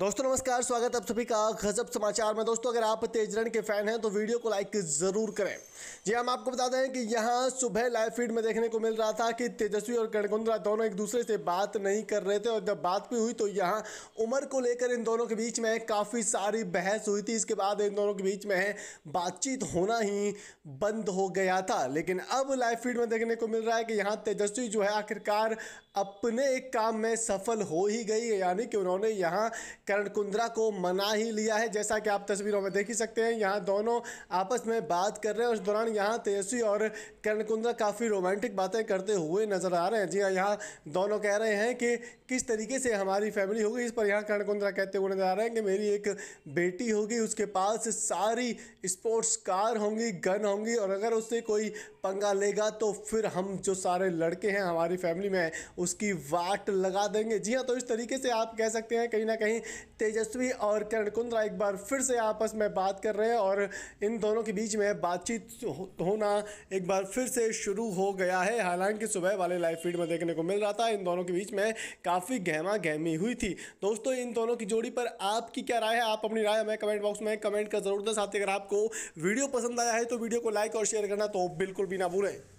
दोस्तों नमस्कार स्वागत है आप सभी का गजब समाचार में दोस्तों अगर आप तेजरन के फैन हैं तो वीडियो को लाइक ज़रूर करें जी हाँ, हम आपको बता दें कि यहाँ सुबह लाइव फीड में देखने को मिल रहा था कि तेजस्वी और कणकुंद्रा दोनों एक दूसरे से बात नहीं कर रहे थे और जब बात भी हुई तो यहाँ उम्र को लेकर इन दोनों के बीच में काफ़ी सारी बहस हुई थी इसके बाद इन दोनों के बीच में बातचीत होना ही बंद हो गया था लेकिन अब लाइव फीड में देखने को मिल रहा है कि यहाँ तेजस्वी जो है आखिरकार अपने एक काम में सफल हो ही गई यानी कि उन्होंने यहाँ करण कुंद्रा को मना ही लिया है जैसा कि आप तस्वीरों में देख ही सकते हैं यहाँ दोनों आपस में बात कर रहे हैं उस दौरान यहाँ तेजस्वी और करण कुंद्रा काफ़ी रोमांटिक बातें करते हुए नज़र आ रहे हैं जी हाँ यहाँ दोनों कह रहे हैं कि किस तरीके से हमारी फैमिली होगी इस पर यहाँ करण कुंद्रा कहते हुए नज़र आ रहे हैं कि मेरी एक बेटी होगी उसके पास सारी स्पोर्ट्स कार होंगी गन होंगी और अगर उससे कोई पंगा लेगा तो फिर हम जो सारे लड़के हैं हमारी फैमिली में उसकी वाट लगा देंगे जी हाँ तो इस तरीके से आप कह सकते हैं कहीं ना कहीं तेजस्वी और किरण कुंद्रा एक बार फिर से आपस में बात कर रहे हैं और इन दोनों के बीच में बातचीत होना एक बार फिर से शुरू हो गया है हालांकि सुबह वाले लाइव फीड में देखने को मिल रहा था इन दोनों के बीच में काफ़ी गहमा गहमी हुई थी दोस्तों इन दोनों की जोड़ी पर आपकी क्या राय है आप अपनी राय हमें कमेंट बॉक्स में कमेंट कर जरूर दें साथ ही अगर आपको वीडियो पसंद आया है तो वीडियो को लाइक और शेयर करना तो बिल्कुल भी ना भूलें